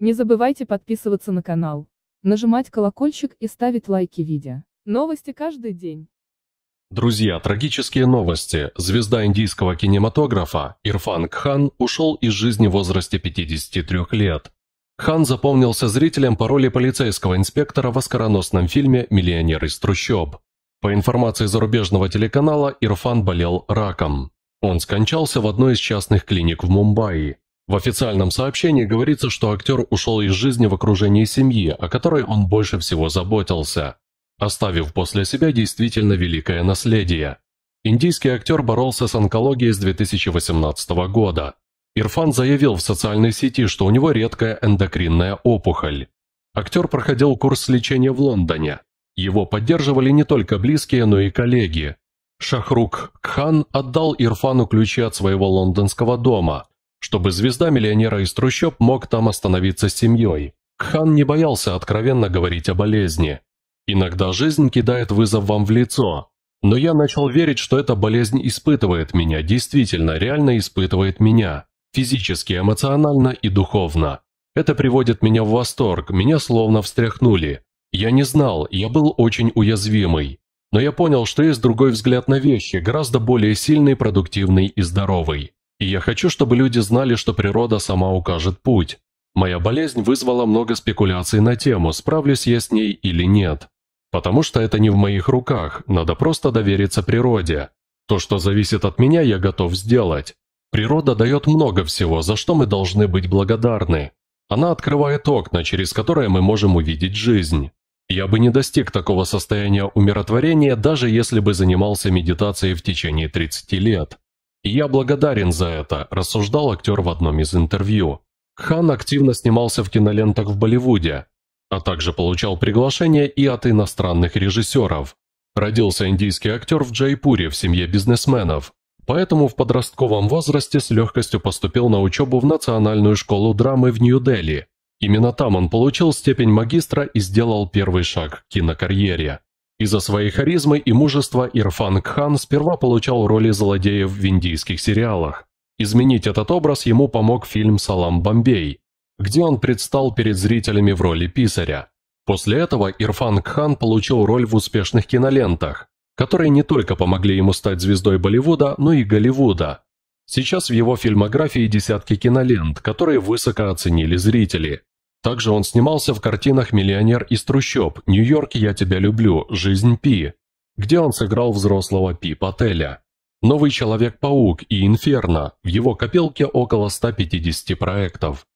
Не забывайте подписываться на канал, нажимать колокольчик и ставить лайки видео. Новости каждый день. Друзья, трагические новости. Звезда индийского кинематографа Ирфан Кхан ушел из жизни в возрасте 53 лет. Хан запомнился зрителям по роли полицейского инспектора в оскароносном фильме «Миллионер из трущоб». По информации зарубежного телеканала, Ирфан болел раком. Он скончался в одной из частных клиник в Мумбаи. В официальном сообщении говорится, что актер ушел из жизни в окружении семьи, о которой он больше всего заботился, оставив после себя действительно великое наследие. Индийский актер боролся с онкологией с 2018 года. Ирфан заявил в социальной сети, что у него редкая эндокринная опухоль. Актер проходил курс лечения в Лондоне. Его поддерживали не только близкие, но и коллеги. Шахрук Кхан отдал Ирфану ключи от своего лондонского дома – чтобы звезда миллионера из трущоб мог там остановиться с семьей. Кхан не боялся откровенно говорить о болезни. «Иногда жизнь кидает вызов вам в лицо, но я начал верить, что эта болезнь испытывает меня, действительно, реально испытывает меня, физически, эмоционально и духовно. Это приводит меня в восторг, меня словно встряхнули. Я не знал, я был очень уязвимый. Но я понял, что есть другой взгляд на вещи, гораздо более сильный, продуктивный и здоровый. И я хочу, чтобы люди знали, что природа сама укажет путь. Моя болезнь вызвала много спекуляций на тему, справлюсь я с ней или нет. Потому что это не в моих руках, надо просто довериться природе. То, что зависит от меня, я готов сделать. Природа дает много всего, за что мы должны быть благодарны. Она открывает окна, через которые мы можем увидеть жизнь. Я бы не достиг такого состояния умиротворения, даже если бы занимался медитацией в течение 30 лет. «Я благодарен за это», – рассуждал актер в одном из интервью. Хан активно снимался в кинолентах в Болливуде, а также получал приглашения и от иностранных режиссеров. Родился индийский актер в Джайпуре в семье бизнесменов, поэтому в подростковом возрасте с легкостью поступил на учебу в Национальную школу драмы в Нью-Дели. Именно там он получил степень магистра и сделал первый шаг к кинокарьере. Из-за своей харизмы и мужества Ирфан Кхан сперва получал роли злодеев в индийских сериалах. Изменить этот образ ему помог фильм «Салам Бомбей», где он предстал перед зрителями в роли писаря. После этого Ирфан Кхан получил роль в успешных кинолентах, которые не только помогли ему стать звездой Болливуда, но и Голливуда. Сейчас в его фильмографии десятки кинолент, которые высоко оценили зрители. Также он снимался в картинах «Миллионер из трущоб», «Нью-Йорк, я тебя люблю», «Жизнь Пи», где он сыграл взрослого Пи Пателя. «Новый Человек-паук» и «Инферно» в его копилке около 150 проектов.